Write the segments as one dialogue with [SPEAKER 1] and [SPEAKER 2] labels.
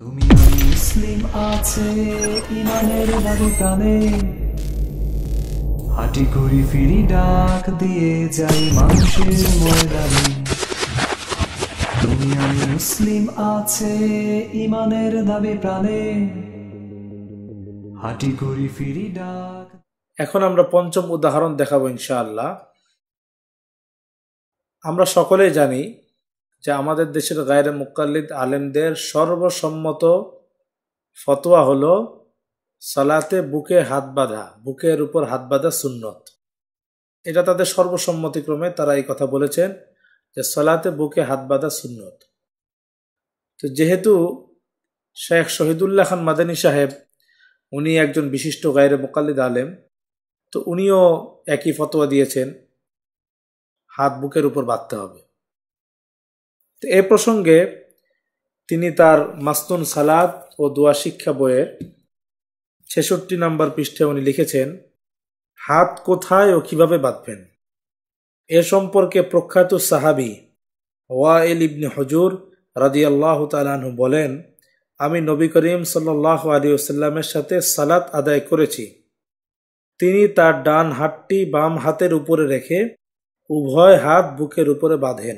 [SPEAKER 1] তুমি মুসলিম আছে ইমানের বাড়ি কানে হাটি ঘুরি ফিরি ডাক দিয়ে যাই মানুষের ময়দানে তুমি আমি মুসলিম আছে ইমানের দাবি প্রাণে হাটি ঘুরি ফিরি ডাক এখন আমরা পঞ্চম উদাহরণ দেখাবো ইনশাআল্লাহ আমরা সকলেই জানি যে আমাদের দেশের গায়ের মুকাল্লিদ আলেমদের সর্বসম্মত ফতোয়া হলো সালাতে বুকে হাত বাঁধা বুকের উপর হাত বাঁধা সুন্নত এটা তাদের সর্বসম্মতিক্রমে তারা এই কথা বলেছেন যে সালাতে বুকে হাত বাঁধা সুন্নত তো যেহেতু শেখ শহীদুল্লাহ খান মাদানী সাহেব উনি একজন বিশিষ্ট গায়ের মোকাল্লিদ আলেম তো উনিও একই ফতোয়া দিয়েছেন হাত বুকের উপর বাঁধতে হবে এ প্রসঙ্গে তিনি তার মাস্তুন সালাদ ও দোয়া শিক্ষা বইয়ের ছেষট্টি নাম্বার পৃষ্ঠে উনি লিখেছেন হাত কোথায় ও কিভাবে বাঁধবেন এ সম্পর্কে প্রখ্যাত সাহাবি ওয়াইল ইবনে হজুর রাদি আল্লাহ বলেন আমি নবী করিম সাল্লাহ আলী ওসাল্লামের সাথে সালাত আদায় করেছি তিনি তার ডান হাতটি বাম হাতের উপরে রেখে উভয় হাত বুকের উপরে বাঁধেন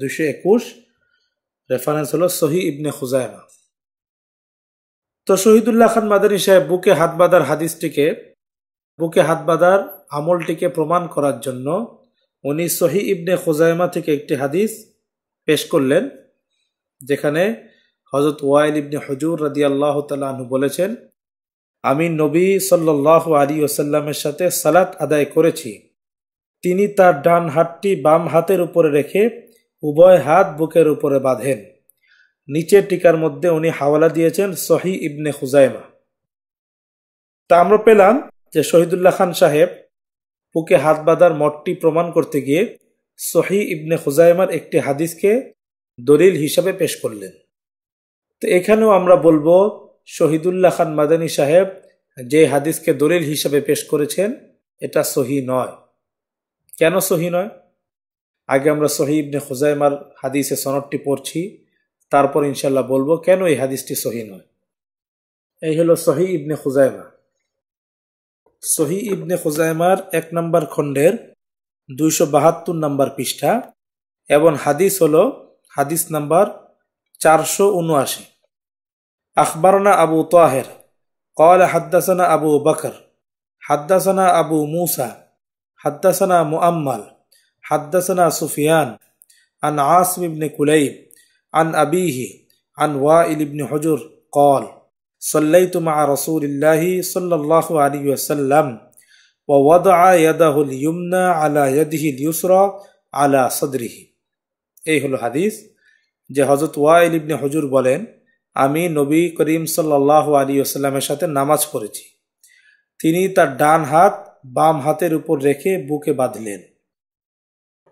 [SPEAKER 1] দুইশো একুশ রেফারেন্স হলো সহি ইবনে খুজাইমা তো শহীদুল্লাহ খান মাদানী সাহেব বুকে হাত বাঁধার হাদিসটিকে বুকে হাত বাঁধার আমলটিকে প্রমাণ করার জন্য উনি সহি ইবনে খুজাইমা থেকে একটি হাদিস পেশ করলেন যেখানে হজরত ওয়াইল ইবনে হজুর রাদি আল্লাহ তালু বলেছেন আমি নবী সাল্লাহ আলী ওসাল্লামের সাথে সালাত আদায় করেছি তিনি তার ডান হাতটি বাম হাতের উপরে রেখে উভয় হাত বুকের উপরে বাঁধেন নিচের টিকার মধ্যে উনি হাওয়ালা দিয়েছেন সহি ইবনে হুজাইমা তা আমরা পেলাম যে শহীদুল্লাহ খান সাহেব বুকে হাত বাঁধার মঠটি প্রমাণ করতে গিয়ে সহি ইবনে হুজাইমার একটি হাদিসকে দলিল হিসাবে পেশ করলেন তো এখানেও আমরা বলবো শহীদুল্লাহ খান মাদানী সাহেব যে হাদিসকে দলিল হিসাবে পেশ করেছেন এটা সহি নয় কেন সহি নয় আগে আমরা সহি ইবনে খুজাইমার হাদিসে সনদটি পড়ছি তারপর ইনশাল্লাহ বলবো কেন এই হাদিসটি সহি নয় এই হলো সহি ইবনে খুজাইমা সহি ইবনে খুজাইমার এক নম্বর খণ্ডের দুইশো বাহাত্তর নম্বর পৃষ্ঠা এবং হাদিস হল হাদিস নাম্বার চারশো উনআশি আখবরনা আবু তাহের কল حدثنا আবু বকর حدثنا আবু মুসা حدثنا مؤمل হাদ্দাসনা সুফিয়ান আন আসম ইবনে কুলাইব আন আবিহি আন ওয়া ইবনে হজুর কল সল্লাইতুমা রসুলিল্লাহি সাল্লাহ আলী ওসাল্লাম এই হল হাদিস যে হজরত ওয়া ইবনে হজুর বলেন আমি নবী করিম সাল্লাহ আলী আসাল্লামের সাথে নামাজ পড়েছি তিনি তার ডান হাত বাম হাতের উপর রেখে বুকে বাঁধলেন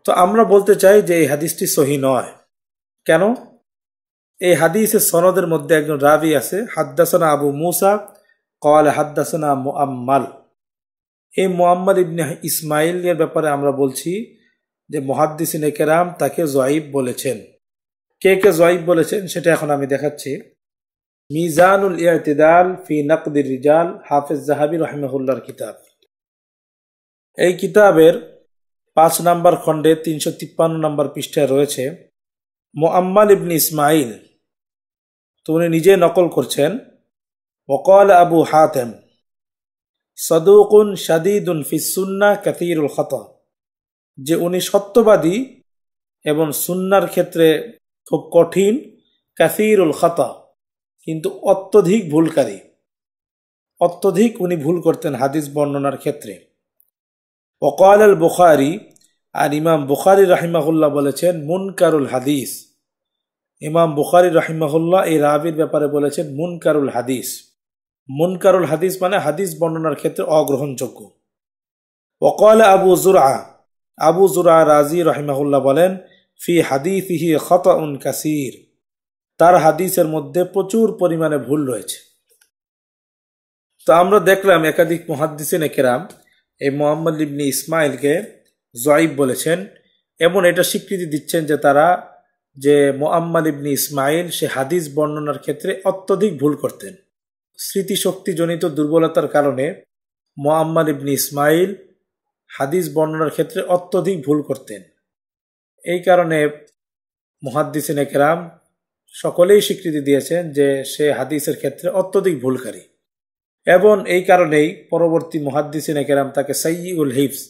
[SPEAKER 1] তো আমরা বলতে চাই যে এই হাদিসটি সহি নয় কেন এই হাদিসের সনদের মধ্যে একজন রাবি আছে হাদ্দাসনা আবু মুসা কওয়াল হাদ্দাসনা মোয়াম্মাল এই মোয়াম্মাল ইবনে ইসমাইলের ব্যাপারে আমরা বলছি যে মহাদ্দিসিনে কেরাম তাকে জয়ীব বলেছেন কে কে জয়ীব বলেছেন সেটা এখন আমি দেখাচ্ছি মিজানুল ইয়াতিদাল ফি নকদির রিজাল হাফেজ জাহাবি রহমহুল্লার কিতাব এই কিতাবের পাঁচ নম্বর খণ্ডে তিনশো তিপ্পান্ন নম্বর পৃষ্ঠায় রয়েছে মোয়াম্মাল ইবনি ইসমাইল তো উনি নিজে নকল করছেন ওকাল আবু হাতেম সদুকুন সাদিদুন ফিসুন্না কাতিরুল খত যে উনি সত্যবাদী এবং সুন্নার ক্ষেত্রে খুব কঠিন কাসিরুল খত কিন্তু অত্যধিক ভুলকারী অত্যধিক উনি ভুল করতেন হাদিস বর্ণনার ক্ষেত্রে ওকাল আল বুখারি আর ইমাম বুখারি রাহিমাহুল্লাহ বলেছেন মুনকারুল হাদিস ইমাম বুখারি রাহিমাহুল্লাহ এই রাবির ব্যাপারে বলেছেন মুনকারুল হাদিস মুনকারুল হাদিস মানে হাদিস বর্ণনার ক্ষেত্রে অগ্রহণযোগ্য ওকাল আবু জুরা আবু জুরা রাজি রাহিমাহুল্লাহ বলেন ফি ইহি খত উন কাসির তার হাদিসের মধ্যে প্রচুর পরিমাণে ভুল রয়েছে তো আমরা দেখলাম একাধিক মহাদিসে নেকেরাম এই মোহাম্মদ ইবনি ইসমাইলকে জয়ীব বলেছেন এবং এটা স্বীকৃতি দিচ্ছেন যে তারা যে মোহাম্মদ ইবনি ইসমাইল সে হাদিস বর্ণনার ক্ষেত্রে অত্যধিক ভুল করতেন স্মৃতিশক্তিজনিত দুর্বলতার কারণে মোহাম্মদ ইবনি ইসমাইল হাদিস বর্ণনার ক্ষেত্রে অত্যধিক ভুল করতেন এই কারণে মহাদ্দিসিন একরাম সকলেই স্বীকৃতি দিয়েছেন যে সে হাদিসের ক্ষেত্রে অত্যধিক ভুলকারী এবং এই কারণেই পরবর্তী মহাদ্দিসিন একেরাম তাকে উল হিফস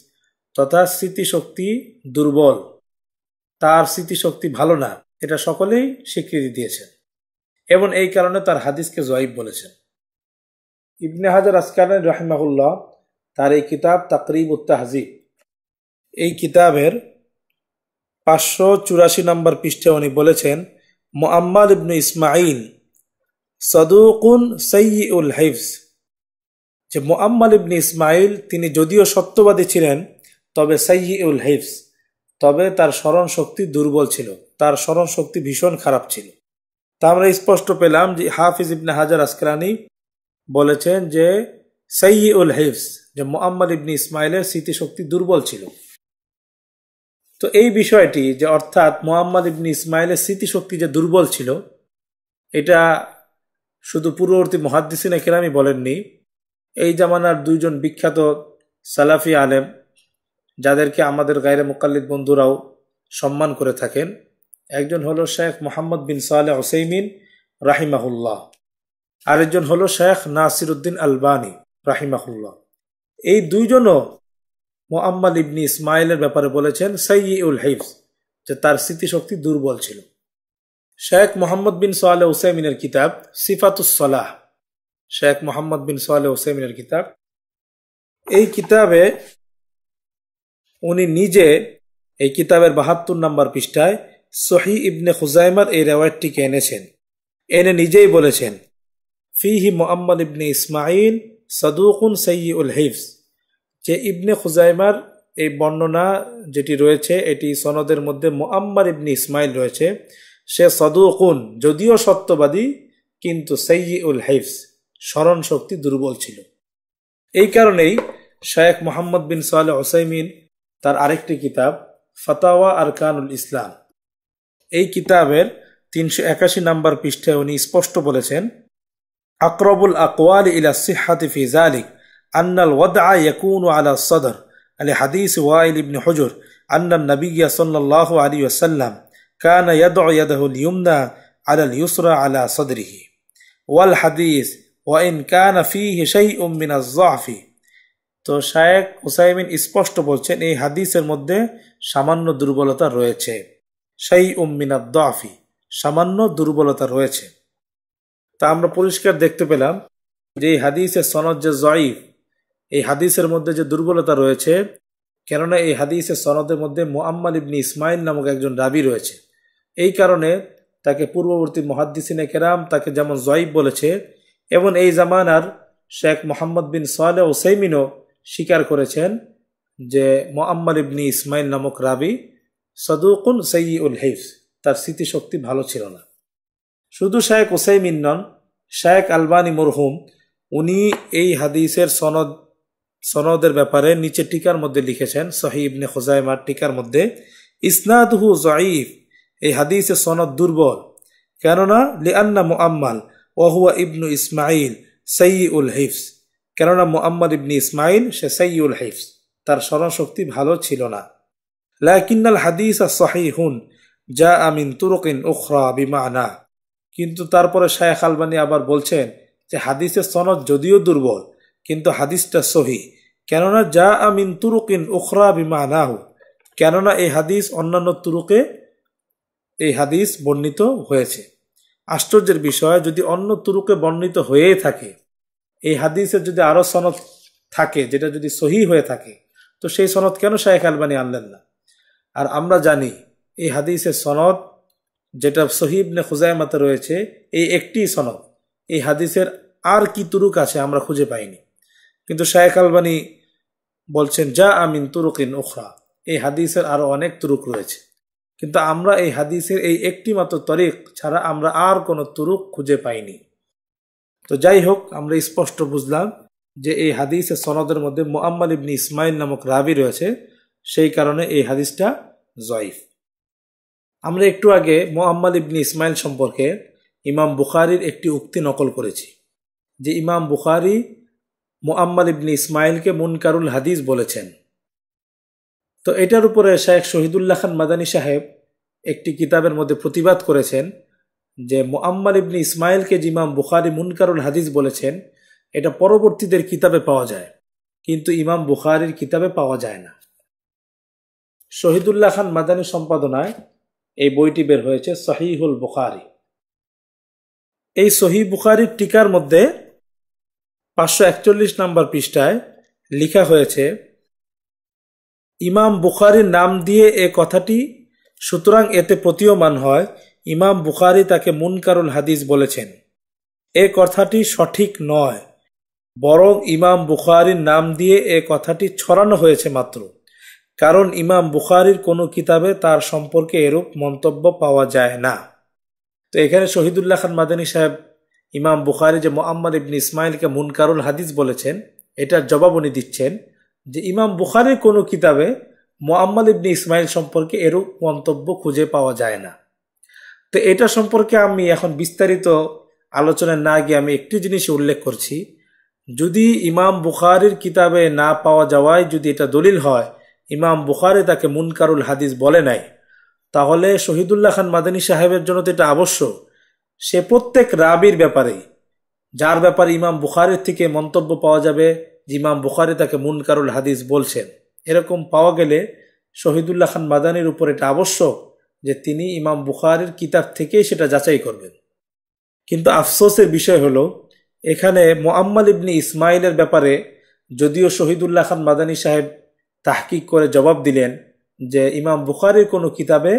[SPEAKER 1] তথা স্মৃতিশক্তি দুর্বল তার স্মৃতিশক্তি ভালো না এটা সকলেই স্বীকৃতি দিয়েছেন এবং এই কারণে তার হাদিসকে জয়ীব বলেছেন ইবনে হাজার আসকান রহমাহুল্লাহ তার এই কিতাব তাকরিব উত্তাহিব এই কিতাবের পাঁচশো চুরাশি নম্বর পৃষ্ঠে উনি বলেছেন মোহাম্মদ ইবনু ইসমাইল সদুকুন উল হাইফস যে মোয়াম্মাল ইবনি ইসমাইল তিনি যদিও সত্যবাদী ছিলেন তবে সাইয়ি উল হিফস তবে তার স্মরণ শক্তি দুর্বল ছিল তার স্মরণ শক্তি ভীষণ খারাপ ছিল তা আমরা স্পষ্ট পেলাম যে হাফিজ ইবনে হাজার আসকরানি বলেছেন যে সাইয়ি উল হিফস যে মোয়াম্মাল ইবনি ইসমাইলের স্মৃতিশক্তি দুর্বল ছিল তো এই বিষয়টি যে অর্থাৎ মোয়াম্মাল ইবনি ইসমাইলের স্মৃতিশক্তি যে দুর্বল ছিল এটা শুধু পূর্ববর্তী মহাদ্দিসিন আমি বলেননি এই জামানার দুইজন বিখ্যাত সালাফি আলেম যাদেরকে আমাদের গায়ের মুকাল্লিদ বন্ধুরাও সম্মান করে থাকেন একজন হলো শেখ মোহাম্মদ বিন সালে ওসাইমিন রাহিমাহুল্লাহ আরেকজন হলো শেখ নাসির উদ্দিন আলবানি রাহিমাহুল্লাহ এই দুইজনও মোহাম্মদ ইবনি ইসমাইলের ব্যাপারে বলেছেন সৈয়ি উল হিফস যে তার স্মৃতিশক্তি দুর্বল ছিল শেখ মোহাম্মদ বিন সোয়ালে হুসাইমিনের কিতাব সিফাতুসলাহ শেখ মোহাম্মদ বিন সোয়ালে হোসেমিনের কিতাব এই কিতাবে উনি নিজে এই কিতাবের বাহাত্তর নম্বর পৃষ্ঠায় সহি ইবনে খুজাইমার এই রেওয়ার্ডটিকে এনেছেন এনে নিজেই বলেছেন ফিহি মোহাম্মদ ইবনে ইসমাইল সদুকুন উল হিফস যে ইবনে খুজাইমার এই বর্ণনা যেটি রয়েছে এটি সনদের মধ্যে মোয়াম্মার ইবনে ইসমাইল রয়েছে সে সদুকুন যদিও সত্যবাদী কিন্তু উল হিফস স্মরণ শক্তি দুর্বল ছিল এই কারণেই শায়েখ মোহাম্মদ বিন সোয়ালে ওসাইমিন তার আরেকটি কিতাব আর কানুল ইসলাম এই কিতাবের তিনশো একাশি নম্বর পৃষ্ঠায় উনি স্পষ্ট বলেছেন আকরবুল আকওয়াল ইলা সিহাতি ফিজ আলিক আন্নাল ওয়াদা ইয়াকুনু আলা সদর আলী হাদিস ওয়াইল ইবনে হজুর আন্নান নবিয়া সাল্লাহ আলী ওসাল্লাম কান ইয়াদ ইয়াদাহুল ইউমনা আলাল ইউসরা আলা সদরিহি ওয়াল হাদিস ওয়াইন কান ফি হেসাই উম্মিনা জাফি তো শায়েক হুসাইমিন স্পষ্ট বলছেন এই হাদিসের মধ্যে সামান্য দুর্বলতা রয়েছে সেই উম্মিনা দাফি সামান্য দুর্বলতা রয়েছে তা আমরা পরিষ্কার দেখতে পেলাম যে এই হাদিসের সনদ যে জয়ীফ এই হাদিসের মধ্যে যে দুর্বলতা রয়েছে কেননা এই হাদিসের সনদের মধ্যে মোহাম্মদ ইবনি ইসমাইল নামক একজন রাবি রয়েছে এই কারণে তাকে পূর্ববর্তী মহাদ্দিসিনে কেরাম তাকে যেমন জয়ীফ বলেছে এবং এই জামানার শেখ মোহাম্মদ বিন সোয়ালে ওসাইমিনও স্বীকার করেছেন যে মোহাম্মদ ইবনি ইসমাইল নামক রাবি সদুকুন সৈয়ী উল হেফ তার স্মৃতিশক্তি ভালো ছিল না শুধু শেখ ওসাইমিন নন শেখ আলবানি মরহুম উনি এই হাদিসের সনদ সনদের ব্যাপারে নিচে টিকার মধ্যে লিখেছেন সহি ইবনে খোজাইমার টিকার মধ্যে ইসনাদহু জঈফ এই হাদিসের সনদ দুর্বল কেননা লিআন্না মোয়াম্মাল ওহুয়া ইবনু ইসমাইল উল হিফস কেননা মোহাম্মদ ইবনী ইসমাইল সে উল হিফস তার স্মরণশক্তি ভালো ছিল না লাকিন্নাল হাদিস হুন যা আমিন তুরকিন উখরা বিমানা কিন্তু তারপরে শায়েখ আলবানি আবার বলছেন যে হাদিসের সনদ যদিও দুর্বল কিন্তু হাদিসটা সহি কেননা যা আমিন তুরুকিন উখরা হু কেননা এই হাদিস অন্যান্য তুরুকে এই হাদিস বর্ণিত হয়েছে আশ্চর্যের বিষয় যদি অন্য তুরুকে বর্ণিত হয়েই থাকে এই হাদিসের যদি আরও সনদ থাকে যেটা যদি সহি হয়ে থাকে তো সেই সনদ কেন শাহেখ আলবানি আনলেন না আর আমরা জানি এই হাদিসের সনদ যেটা সহিবনে খুজাইমাতে রয়েছে এই একটি সনদ এই হাদিসের আর কি তুরুক আছে আমরা খুঁজে পাইনি কিন্তু শায়েখ আলবানি বলছেন যা আমিন তুরুকিন ওখরা এই হাদিসের আরও অনেক তুরুক রয়েছে কিন্তু আমরা এই হাদিসের এই একটি মাত্র তরিক ছাড়া আমরা আর কোনো তুরুক খুঁজে পাইনি তো যাই হোক আমরা স্পষ্ট বুঝলাম যে এই হাদিসের সনদের মধ্যে মোহাম্মদ ইবনি ইসমাইল নামক রাবি রয়েছে সেই কারণে এই হাদিসটা জয়ীফ আমরা একটু আগে মোহাম্মদ ইবনি ইসমাইল সম্পর্কে ইমাম বুখারির একটি উক্তি নকল করেছি যে ইমাম বুখারি মোহাম্মদ ইবনি ইসমাইলকে মুনকারুল হাদিস বলেছেন তো এটার উপরে শেখ শহীদুল্লাহ খান মাদানী সাহেব একটি কিতাবের মধ্যে প্রতিবাদ করেছেন যে মোয়াম্মার ইবনি ইসমাইলকে জিমাম বুখারি মুনকারুল হাদিস বলেছেন এটা পরবর্তীদের কিতাবে পাওয়া যায় কিন্তু ইমাম বুখারির কিতাবে পাওয়া যায় না শহীদুল্লাহ খান মাদানী সম্পাদনায় এই বইটি বের হয়েছে সহিহুল বুখারি এই সহি বুখারির টিকার মধ্যে পাঁচশো একচল্লিশ নম্বর পৃষ্ঠায় লিখা হয়েছে ইমাম বুখারির নাম দিয়ে এ কথাটি সুতরাং এতে প্রতীয়মান হয় ইমাম বুখারি তাকে মুনকারুল হাদিস বলেছেন এ কথাটি সঠিক নয় বরং ইমাম বুখারির নাম দিয়ে এ কথাটি ছড়ানো হয়েছে মাত্র কারণ ইমাম বুখারির কোনো কিতাবে তার সম্পর্কে এরূপ মন্তব্য পাওয়া যায় না তো এখানে শহীদুল্লাহ খান মাদানী সাহেব ইমাম বুখারি যে মোহাম্মদ ইবন ইসমাইলকে মুনকারুল হাদিস বলেছেন এটার জবাব উনি দিচ্ছেন যে ইমাম বুখারির কোনো কিতাবে মোহাম্মদ ইবনি ইসমাইল সম্পর্কে এরূপ মন্তব্য খুঁজে পাওয়া যায় না তো এটা সম্পর্কে আমি এখন বিস্তারিত আলোচনায় না গিয়ে আমি একটি জিনিস উল্লেখ করছি যদি ইমাম বুখারির কিতাবে না পাওয়া যাওয়ায় যদি এটা দলিল হয় ইমাম বুখারি তাকে মুনকারুল হাদিস বলে নাই তাহলে শহীদুল্লাহ খান মাদানী সাহেবের জন্য তো এটা আবশ্যক সে প্রত্যেক রাবির ব্যাপারে যার ব্যাপারে ইমাম বুখারের থেকে মন্তব্য পাওয়া যাবে যে ইমাম বুখারি তাকে মুনকারুল হাদিস বলছেন এরকম পাওয়া গেলে শহীদুল্লাহ খান মাদানির উপর এটা আবশ্যক যে তিনি ইমাম বুখারের কিতাব থেকেই সেটা যাচাই করবেন কিন্তু আফসোসের বিষয় হল এখানে মোয়াম্মাল ইবনি ইসমাইলের ব্যাপারে যদিও শহীদুল্লাহ খান মাদানী সাহেব তাহকিক করে জবাব দিলেন যে ইমাম বুখারির কোনো কিতাবে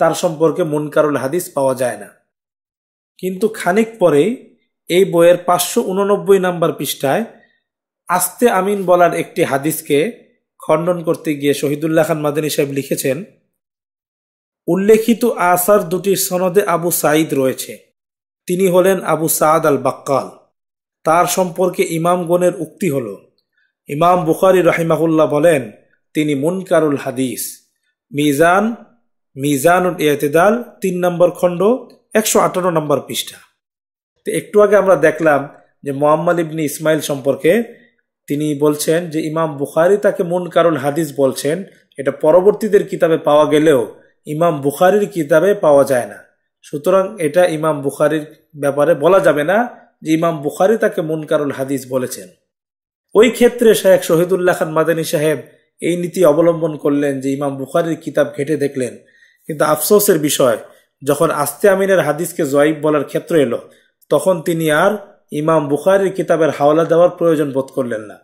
[SPEAKER 1] তার সম্পর্কে মুনকারুল হাদিস পাওয়া যায় না কিন্তু খানিক পরেই এই বইয়ের পাঁচশো উননব্বই নম্বর পৃষ্ঠায় আস্তে আমিন বলার একটি হাদিসকে খণ্ডন করতে গিয়ে শহীদুল্লাহ খান মাদানী সাহেব লিখেছেন উল্লেখিত আসার দুটির সনদে আবু সাঈদ রয়েছে তিনি হলেন আবু সাদ আল বাক্কাল তার সম্পর্কে ইমামগণের উক্তি হল ইমাম বুখারি রাহিমাহুল্লাহ বলেন তিনি মুনকারুল হাদিস মিজান মিজানুল এতেদাল তিন নম্বর খণ্ড একশো আটান্ন নম্বর পৃষ্ঠা একটু আগে আমরা দেখলাম যে মোহাম্মদ ইবনি ইসমাইল সম্পর্কে তিনি বলছেন যে ইমাম বুখারি তাকে মুন কারুল হাদিস বলছেন এটা পরবর্তীদের কিতাবে পাওয়া গেলেও ইমাম বুখারির কিতাবে পাওয়া যায় না সুতরাং এটা ইমাম বুখারির ব্যাপারে বলা যাবে না যে ইমাম বুখারি তাকে মুনকারুল হাদিস বলেছেন ওই ক্ষেত্রে শেখ শহীদুল্লাহ খান মাদানী সাহেব এই নীতি অবলম্বন করলেন যে ইমাম বুখারির কিতাব ঘেটে দেখলেন কিন্তু আফসোসের বিষয় যখন আস্তে আমিনের হাদিসকে জয়ীব বলার ক্ষেত্র এলো তখন তিনি আর ইমাম বুখারির কিতাবের হাওলা দেওয়ার প্রয়োজন বোধ করলেন না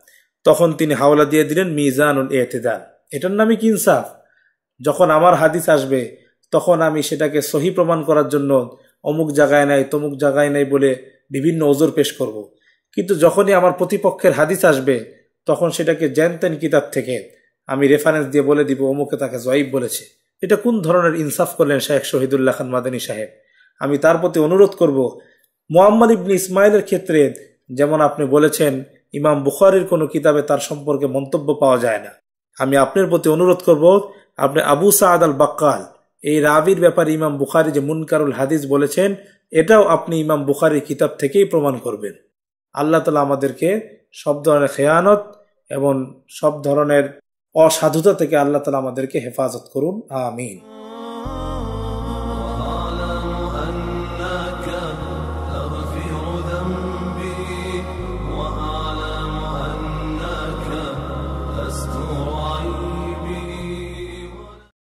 [SPEAKER 1] তখন তিনি হাওলা দিয়ে দিলেন মিজানুল এতেদার এটার নামই কি ইনসাফ যখন আমার হাদিস আসবে তখন আমি সেটাকে সহি প্রমাণ করার জন্য অমুক জায়গায় নাই তমুক জায়গায় নাই বলে বিভিন্ন ওজোর পেশ করব। কিন্তু যখনই আমার প্রতিপক্ষের হাদিস আসবে তখন সেটাকে জ্যানতেন কিতাব থেকে আমি রেফারেন্স দিয়ে বলে দিব অমুকে তাকে জয়ীব বলেছে এটা কোন ধরনের ইনসাফ করলেন শেখ শহীদুল্লাহ খান মাদানী সাহেব আমি তার প্রতি অনুরোধ করব মোহাম্মদ ইবনি ইসমাইলের ক্ষেত্রে যেমন আপনি বলেছেন ইমাম বুখারির কোনো কিতাবে তার সম্পর্কে মন্তব্য পাওয়া যায় না আমি আপনার প্রতি অনুরোধ করব আপনি আবু সাদ আল বাক্কাল এই রাবির ব্যাপারে ইমাম বুখারি যে মুনকারুল হাদিস বলেছেন এটাও আপনি ইমাম বুখারির কিতাব থেকেই প্রমাণ করবেন আল্লাহ তালা আমাদেরকে সব ধরনের খেয়ানত এবং সব ধরনের অসাধুতা থেকে আল্লাহ তালা আমাদেরকে হেফাজত করুন আমিন